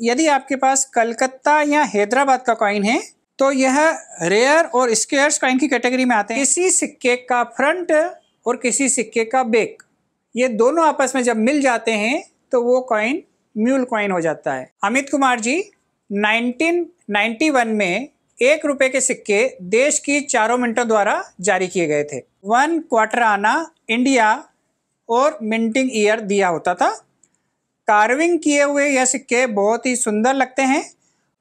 यदि आपके पास कलकत्ता या हैदराबाद का कॉइन है तो यह रेयर और स्क्वेयर्स कॉइन की कैटेगरी में आते हैं किसी सिक्के का फ्रंट और किसी सिक्के का बेक ये दोनों आपस में जब मिल जाते हैं तो वो कॉइन म्यूल कॉइन हो जाता है अमित कुमार जी 1991 में एक रुपए के सिक्के देश की चारों मिनटों द्वारा जारी किए गए थे वन क्वार्टर आना इंडिया और मिंटिंग ईयर दिया होता था कार्विंग किए हुए यह सिक्के बहुत ही सुंदर लगते हैं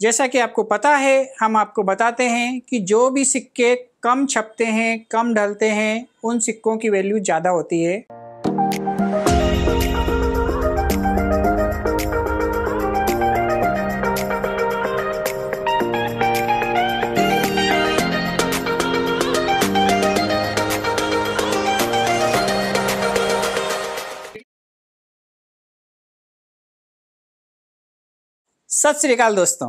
जैसा कि आपको पता है हम आपको बताते हैं कि जो भी सिक्के कम छपते हैं कम ढलते हैं उन सिक्कों की वैल्यू ज़्यादा होती है सत श्रीकाल दोस्तों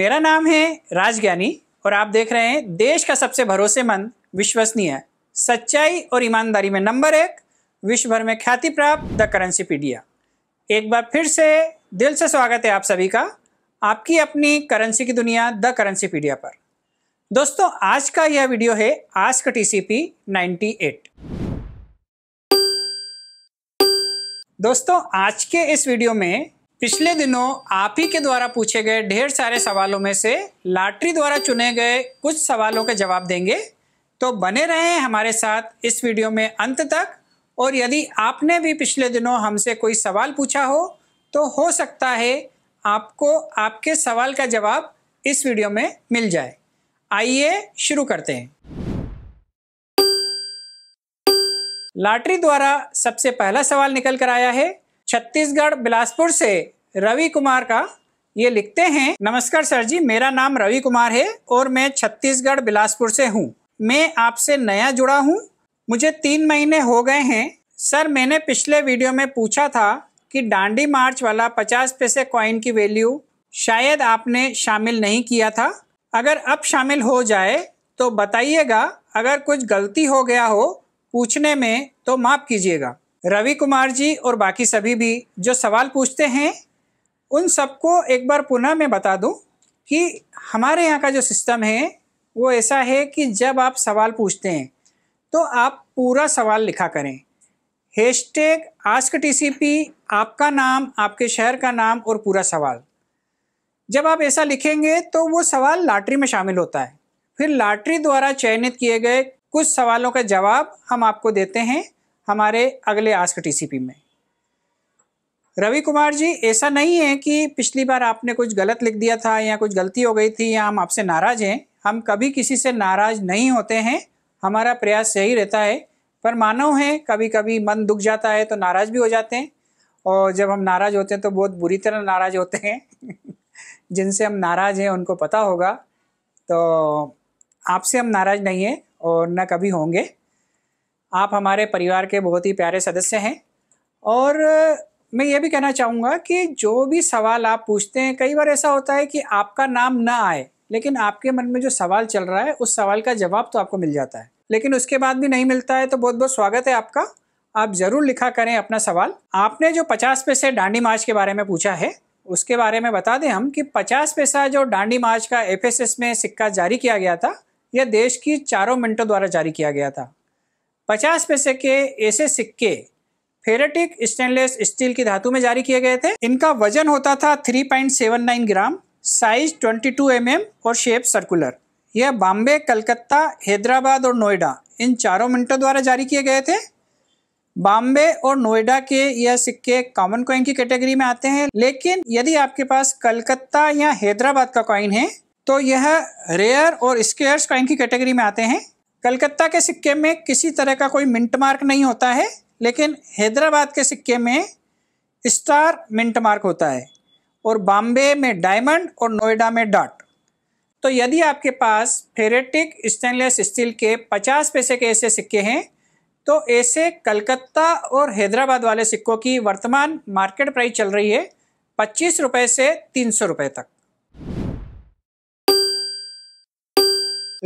मेरा नाम है राज ज्ञानी और आप देख रहे हैं देश का सबसे भरोसेमंद विश्वसनीय सच्चाई और ईमानदारी में नंबर एक विश्व भर में ख्याति प्राप्त द करेंसी पीडिया एक बार फिर से दिल से स्वागत है आप सभी का आपकी अपनी करेंसी की दुनिया द करेंसी पीडिया पर दोस्तों आज का यह वीडियो है आस्क नाइन्टी एट दोस्तों आज के इस वीडियो में पिछले दिनों आप ही के द्वारा पूछे गए ढेर सारे सवालों में से लाटरी द्वारा चुने गए कुछ सवालों के जवाब देंगे तो बने रहें हमारे साथ इस वीडियो में अंत तक और यदि आपने भी पिछले दिनों हमसे कोई सवाल पूछा हो तो हो सकता है आपको आपके सवाल का जवाब इस वीडियो में मिल जाए आइए शुरू करते हैं लाटरी द्वारा सबसे पहला सवाल निकल कर आया है छत्तीसगढ़ बिलासपुर से रवि कुमार का ये लिखते हैं नमस्कार सर जी मेरा नाम रवि कुमार है और मैं छत्तीसगढ़ बिलासपुर से हूँ मैं आपसे नया जुड़ा हूँ मुझे तीन महीने हो गए हैं सर मैंने पिछले वीडियो में पूछा था कि डांडी मार्च वाला पचास पैसे कॉइन की वैल्यू शायद आपने शामिल नहीं किया था अगर अब शामिल हो जाए तो बताइएगा अगर कुछ गलती हो गया हो पूछने में तो माफ़ कीजिएगा रवि कुमार जी और बाकी सभी भी जो सवाल पूछते हैं उन सबको एक बार पुनः मैं बता दूं कि हमारे यहाँ का जो सिस्टम है वो ऐसा है कि जब आप सवाल पूछते हैं तो आप पूरा सवाल लिखा करें हैश टैग आस्क टी आपका नाम आपके शहर का नाम और पूरा सवाल जब आप ऐसा लिखेंगे तो वो सवाल लाटरी में शामिल होता है फिर लाटरी द्वारा चयनित किए गए कुछ सवालों का जवाब हम आपको देते हैं हमारे अगले के टीसीपी में रवि कुमार जी ऐसा नहीं है कि पिछली बार आपने कुछ गलत लिख दिया था या कुछ गलती हो गई थी या हम आपसे नाराज़ हैं हम कभी किसी से नाराज़ नहीं होते हैं हमारा प्रयास यही रहता है पर मानव है कभी कभी मन दुख जाता है तो नाराज़ भी हो जाते हैं और जब हम नाराज़ होते हैं तो बहुत बुरी तरह नाराज़ होते हैं जिनसे हम नाराज़ हैं उनको पता होगा तो आपसे हम नाराज़ नहीं हैं और ना कभी होंगे आप हमारे परिवार के बहुत ही प्यारे सदस्य हैं और मैं ये भी कहना चाहूँगा कि जो भी सवाल आप पूछते हैं कई बार ऐसा होता है कि आपका नाम ना आए लेकिन आपके मन में जो सवाल चल रहा है उस सवाल का जवाब तो आपको मिल जाता है लेकिन उसके बाद भी नहीं मिलता है तो बहुत बहुत स्वागत है आपका आप ज़रूर लिखा करें अपना सवाल आपने जो पचास पैसे डांडी मार्च के बारे में पूछा है उसके बारे में बता दें हम कि पचास पैसा जो डांडी मार्च का एफ में सिक्का जारी किया गया था यह देश की चारों मिनटों द्वारा जारी किया गया था पचास पैसे के ऐसे सिक्के फेरेटिक स्टेनलेस स्टील की धातु में जारी किए गए थे इनका वजन होता था 3.79 ग्राम साइज 22 टू mm और शेप सर्कुलर यह बॉम्बे कलकत्ता हैदराबाद और नोएडा इन चारों मिनटों द्वारा जारी किए गए थे बॉम्बे और नोएडा के यह सिक्के कॉमन कॉइन की कैटेगरी में आते हैं लेकिन यदि आपके पास कलकत्ता या हैदराबाद का कॉइन है तो यह रेयर और स्केयर्स कॉइन की कैटेगरी में आते हैं कलकत्ता के सिक्के में किसी तरह का कोई मिंट मार्क नहीं होता है लेकिन हैदराबाद के सिक्के में स्टार मिंट मार्क होता है और बॉम्बे में डायमंड और नोएडा में डॉट तो यदि आपके पास फेरेटिक स्टेनलेस स्टील के 50 पैसे के ऐसे सिक्के हैं तो ऐसे कलकत्ता और हैदराबाद वाले सिक्कों की वर्तमान मार्केट प्राइस चल रही है पच्चीस रुपये से तीन सौ रुपये तक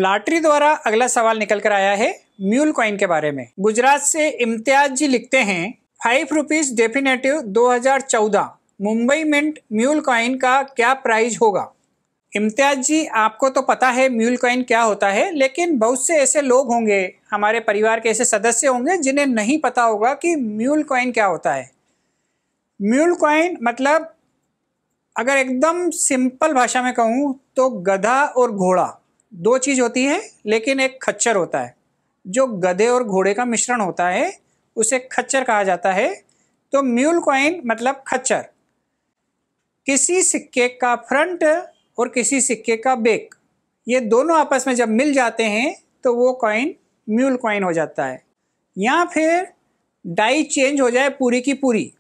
लॉटरी द्वारा अगला सवाल निकल कर आया है म्यूल कॉइन के बारे में गुजरात से इम्तियाज जी लिखते हैं five rupees definitive 2014 Mumbai mint mule coin का क्या प्राइस होगा इम्तियाज जी आपको तो पता है म्यूल कॉइन क्या होता है लेकिन बहुत से ऐसे लोग होंगे हमारे परिवार के ऐसे सदस्य होंगे जिन्हें नहीं पता होगा कि म्यूल कॉइन क्या होता है म्यूल कॉइन मतलब अगर एकदम सिंपल भाषा में कहूँ तो गधा और घोड़ा दो चीज़ होती है लेकिन एक खच्चर होता है जो गधे और घोड़े का मिश्रण होता है उसे खच्चर कहा जाता है तो म्यूल कॉइन मतलब खच्चर किसी सिक्के का फ्रंट और किसी सिक्के का बेक ये दोनों आपस में जब मिल जाते हैं तो वो कॉइन म्यूल कॉइन हो जाता है या फिर डाई चेंज हो जाए पूरी की पूरी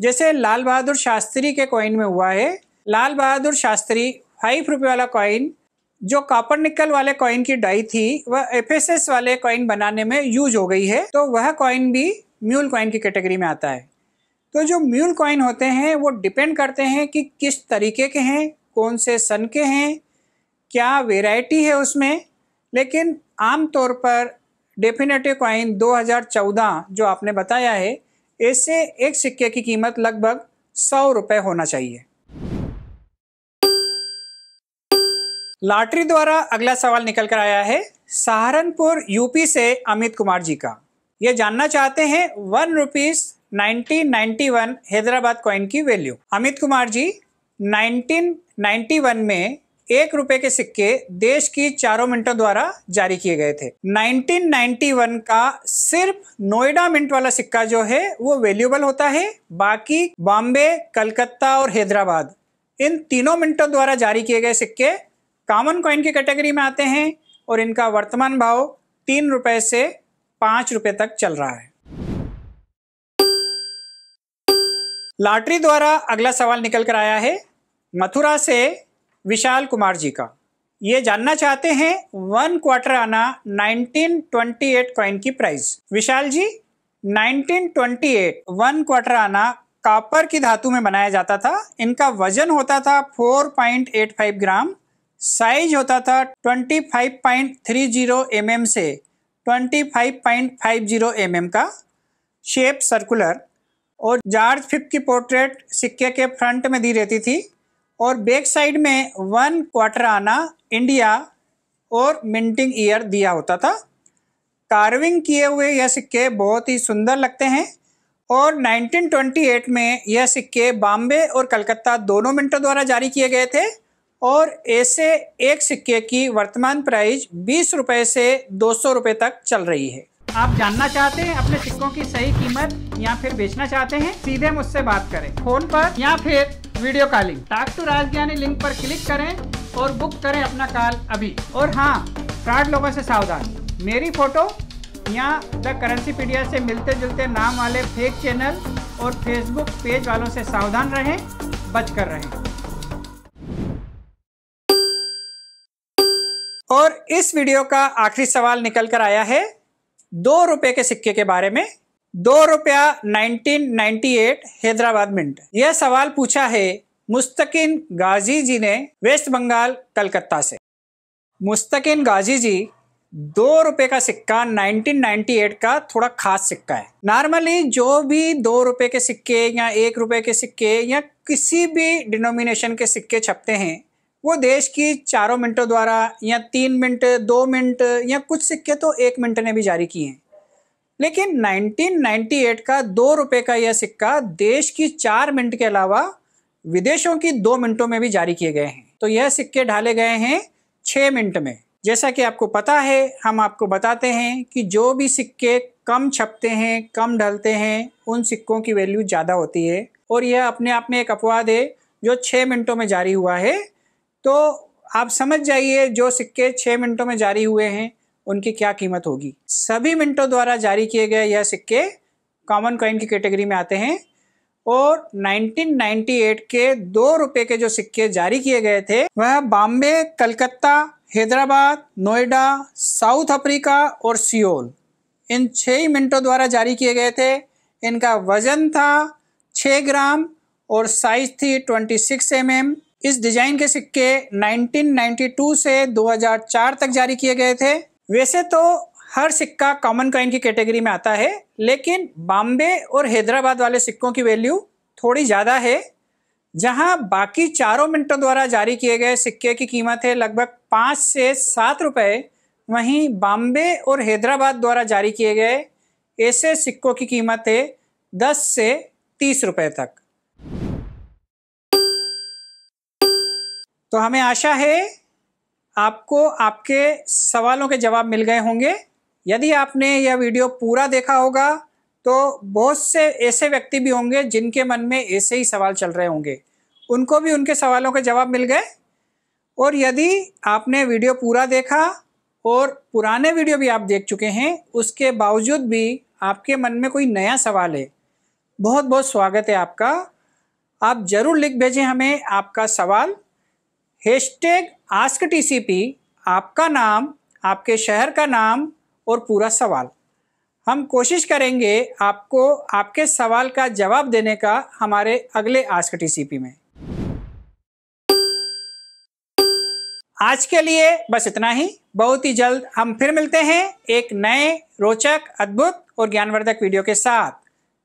जैसे लाल बहादुर शास्त्री के कॉइन में हुआ है लाल बहादुर शास्त्री फाइव रुपये वाला कॉइन जो कापर निकल वाले कॉइन की डाई थी वह एफ वाले कॉइन बनाने में यूज हो गई है तो वह कॉइन भी म्यूल कॉइन की कैटेगरी में आता है तो जो म्यूल कॉइन होते हैं वो डिपेंड करते हैं कि किस तरीके के हैं कौन से सन के हैं क्या वेराइटी है उसमें लेकिन आम तौर पर डेफिनेटिव कॉइन 2014 जो आपने बताया है इससे एक सिक्के की कीमत लगभग सौ रुपये होना चाहिए लॉटरी द्वारा अगला सवाल निकल कर आया है सहारनपुर यूपी से अमित कुमार जी का ये जानना चाहते हैं one rupees nineteen ninety one Hyderabad coin की value Amit Kumar ji nineteen one में एक रुपए के सिक्के देश की चारों मिनटों द्वारा जारी किए गए थे 1991 का सिर्फ नोएडा मिंट वाला सिक्का जो है वो वैल्यूबल होता है बाकी बॉम्बे कलकत्ता और हैदराबाद इन तीनों मिनटों द्वारा जारी किए गए सिक्के कॉमन कॉइन की कैटेगरी में आते हैं और इनका वर्तमान भाव तीन रुपये से पाँच रुपये तक चल रहा है लॉटरी द्वारा अगला सवाल निकल कर आया है मथुरा से विशाल कुमार जी का ये जानना चाहते हैं वन क्वार्टर आना 1928 कॉइन की price Vishal ji 1928 one quarter anna copper की धातु में बनाया जाता था इनका वजन होता था 4.85 ग्राम साइज होता था 25.30 mm से 25.50 mm का शेप सर्कुलर और जार्ज फिप की पोर्ट्रेट सिक्के के फ्रंट में दी रहती थी और बैक साइड में वन क्वार्टर आना इंडिया और मिंटिंग ईयर दिया होता था कार्विंग किए हुए यह सिक्के बहुत ही सुंदर लगते हैं और 1928 में यह सिक्के बॉम्बे और कलकत्ता दोनों मिंटों द्वारा जारी किए गए थे और ऐसे एक सिक्के की वर्तमान प्राइस बीस रुपए से दो सौ रुपये तक चल रही है आप जानना चाहते हैं अपने सिक्कों की सही कीमत या फिर बेचना चाहते हैं सीधे मुझसे बात करें फोन पर या फिर video calling talk to Rajgyani link पर क्लिक करें और बुक करें अपना कॉल अभी और हाँ फ्रॉड लोगों से सावधान मेरी फोटो या द करेंसी पीडिया से मिलते जुलते नाम वाले फेक चैनल और फेसबुक पेज वालों से सावधान रहें बच कर रहें इस वीडियो का आखिरी सवाल निकल कर आया है दो रुपए के सिक्के के बारे में दो रुपया 1998 हैदराबाद मिंट यह सवाल पूछा है मुस्तकिन गाजी जी ने वेस्ट बंगाल कलकत्ता से मुस्तकिन गाजी जी दो रुपए का सिक्का 1998 का थोड़ा खास सिक्का है नॉर्मली जो भी दो रुपए के सिक्के या एक रुपए के सिक्के या किसी भी डिनोमिनेशन के सिक्के छपते हैं वो देश की चारों मिनटों द्वारा या तीन मिनट दो मिनट या कुछ सिक्के तो एक मिनट ने भी जारी किए हैं लेकिन 1998 का दो रुपये का यह सिक्का देश की चार मिनट के अलावा विदेशों की दो मिनटों में भी जारी किए गए हैं तो यह सिक्के ढाले गए हैं छः मिनट में जैसा कि आपको पता है हम आपको बताते हैं कि जो भी सिक्के कम छपते हैं कम ढलते हैं उन सिक्कों की वैल्यू ज़्यादा होती है और यह अपने आप में एक अपवाद है जो छः मिनटों में जारी हुआ है तो आप समझ जाइए जो सिक्के छः मिनटों में जारी हुए हैं उनकी क्या कीमत होगी सभी मिनटों द्वारा जारी किए गए यह सिक्के कॉमन कॉइन की कैटेगरी में आते हैं और 1998 के दो रुपए के जो सिक्के जारी किए गए थे वह बॉम्बे कलकत्ता हैदराबाद नोएडा साउथ अफ्रीका और सियोल इन छः ही मिनटों द्वारा जारी किए गए थे इनका वजन था 6 ग्राम और साइज थी 26 सिक्स mm, इस डिजाइन के सिक्के 1992 से 2004 तक जारी किए गए थे वैसे तो हर सिक्का कॉमन कॉइन की कैटेगरी में आता है लेकिन बॉम्बे और हैदराबाद वाले सिक्कों की वैल्यू थोड़ी ज़्यादा है जहां बाकी चारों मिनटों द्वारा जारी किए गए सिक्के की कीमत है लगभग पाँच से सात रुपये वहीं बॉम्बे और हैदराबाद द्वारा जारी किए गए ऐसे सिक्कों की कीमत है दस से तीस रुपये तक तो हमें आशा है आपको आपके सवालों के जवाब मिल गए होंगे यदि आपने यह वीडियो पूरा देखा होगा तो बहुत से ऐसे व्यक्ति भी होंगे जिनके मन में ऐसे ही सवाल चल रहे होंगे उनको भी उनके सवालों के जवाब मिल गए और यदि आपने वीडियो पूरा देखा और पुराने वीडियो भी आप देख चुके हैं उसके बावजूद भी आपके मन में कोई नया सवाल है बहुत बहुत स्वागत है आपका आप ज़रूर लिख भेजें हमें आपका सवाल हैश टैग आस्क टीसीपी आपका नाम आपके शहर का नाम और पूरा सवाल हम कोशिश करेंगे आपको आपके सवाल का जवाब देने का हमारे अगले आस्क टीसीपी में आज के लिए बस इतना ही बहुत ही जल्द हम फिर मिलते हैं एक नए रोचक अद्भुत और ज्ञानवर्धक वीडियो के साथ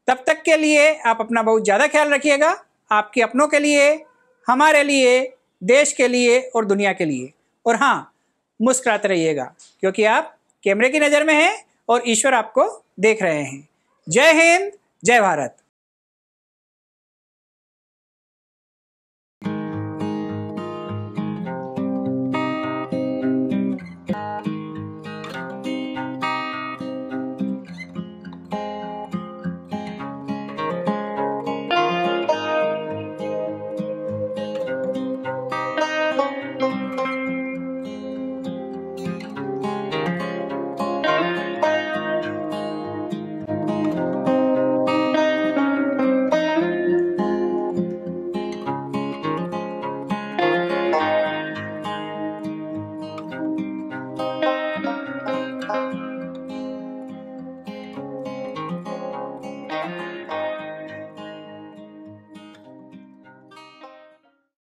तब तक के लिए आप अपना बहुत ज़्यादा ख्याल रखिएगा आपके अपनों के लिए हमारे लिए देश के लिए और दुनिया के लिए और हाँ मुस्कुराते रहिएगा क्योंकि आप कैमरे की नज़र में हैं और ईश्वर आपको देख रहे हैं जय हिंद जय भारत